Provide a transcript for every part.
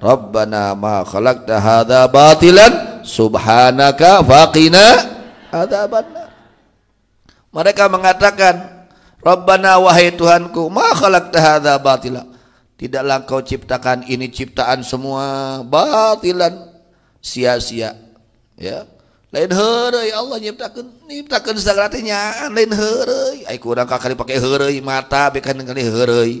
Rabbana ma khalaqta hadza batilan subhanaka faqina adzabannar. Mereka mengatakan, Rabbana wahai Tuhanku, ma khalaqta hadza batila. Tidaklah kau ciptakan ini ciptaan semua batilan sia-sia. Ya. Lain heureuy Allah nyiptakeun nyiptakeun sagala teh lain heureuy. Ai kurang ka kan kali pakai heureuy mata bekan kali heureuy.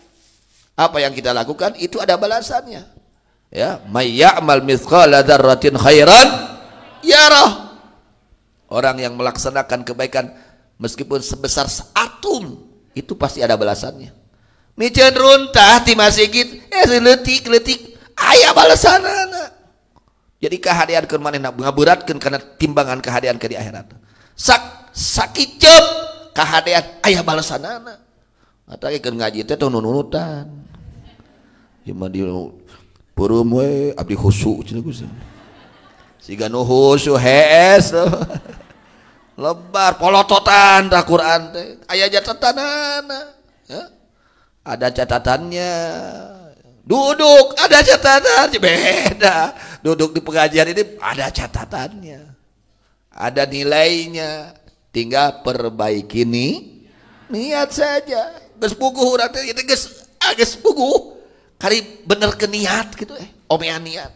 Apa yang kita lakukan itu ada balasannya. Ya, may mithqala dzarratin khairan yarah. Orang yang melaksanakan kebaikan meskipun sebesar seatom itu pasti ada balasannya. Mijen runtah masih git eh letik letik ayah balasanana. Jadi kehadiran ke mana mengaburatkan karena timbangan kehadiran ke di akhirat. Sak sakit cep kehadiran ayah balasanana. Atau ngaji itu itu nunutan. Cuma Abdi khusuk lebar polototan tak Quran teh aya catatanana ah. ya? ada catatannya duduk ada catatan beda duduk di pengajian ini ada catatannya ada nilainya tinggal perbaiki nih niat saja geus buku urang teh geus ah geus kali bener keniat gitu eh omea niat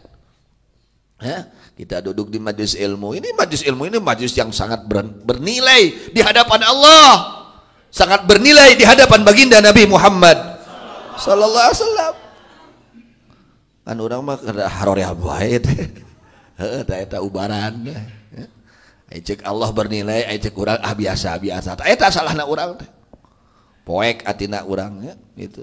ya kita duduk di majelis ilmu ini majelis ilmu ini majelis yang sangat bernilai di hadapan Allah sangat bernilai di hadapan baginda Nabi Muhammad sallallahu alaihi wasallam kan orang mah kada haroreha ya, bae teh eta ubaran Ejek ya. Allah bernilai, ejek orang ah biasa biasa. Eta salahna orang Poek atina orang ya, gitu.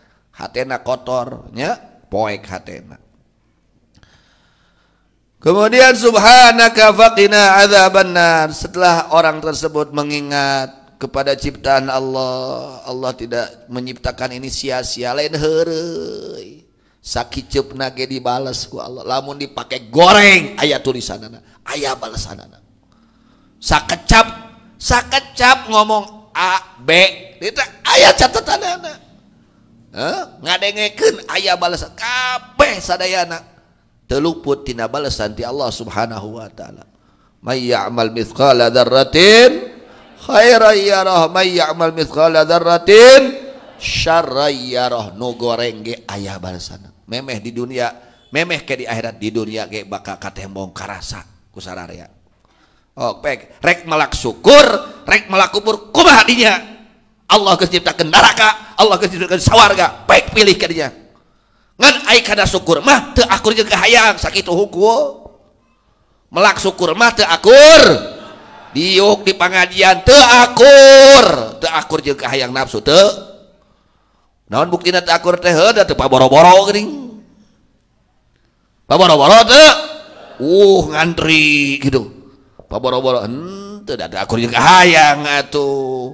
hatena kotor, nya poek hatena Kemudian subhanaka faqina azaban Setelah orang tersebut mengingat kepada ciptaan Allah, Allah tidak menciptakan ini sia-sia lain heureuy. Sakiceupna ge dibales ku Allah. Lamun dipakai goreng aya tulisanana, aya balesanana. Sakecap, sakecap ngomong A B, eta catatan anak. ngadengeken ayah balasan kabek sadana teluputtina balasan di Allah subhanahu Wa ta'alamalnugoreng ayah balasan meeh di dunia meme ke di akhirat di dunia gek bakal ka tembong karasa kusar rek malak syukur rek malaak kumur kuba hadinya Allah geus nyiptakeun neraka, Allah geus nyiptakeun sawarga, baik pilih kadinya. Ngan ai kada syukur mah teu akur jeung hayang sakitu hukum. Melak syukur mah teu akur. Diuk di pangajian teu akur, teu akur jeung hayang nafsu teu. Naon buktina teu akur teh ada teu paboro-boro geuning. Paboro-boro teu. Uh ngantri gitu. Paboro-boro henteu da akur jeung hayang atuh.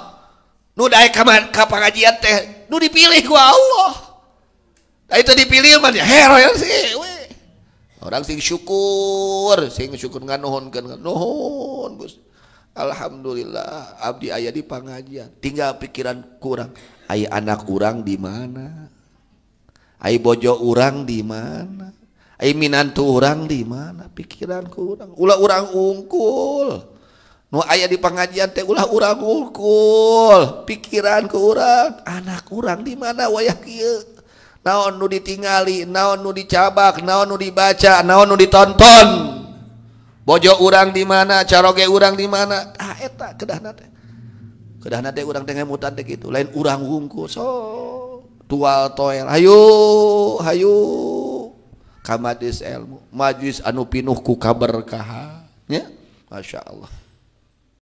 pengajian teh dipilih itu dipilih orang syukur kur Alhamdulillah Abdi ayah dipangjian tinggal pikiran kurang A anak kurang di mana Hai bojo urang di mana Minant orang di mana pikiran kurang u orangrang-ungkul ayah di pengajian teh ulah-urang gukul pikiranku urang anak kurangrang di mana wayah naon Nu ditingali naon nu di cabbak naon Nu dibaca naon ditonton bojo urang di mana carage urang di mana ubungkus hay kamadi ilmu majulis anu pinuhku kaberkahnya Masya Allah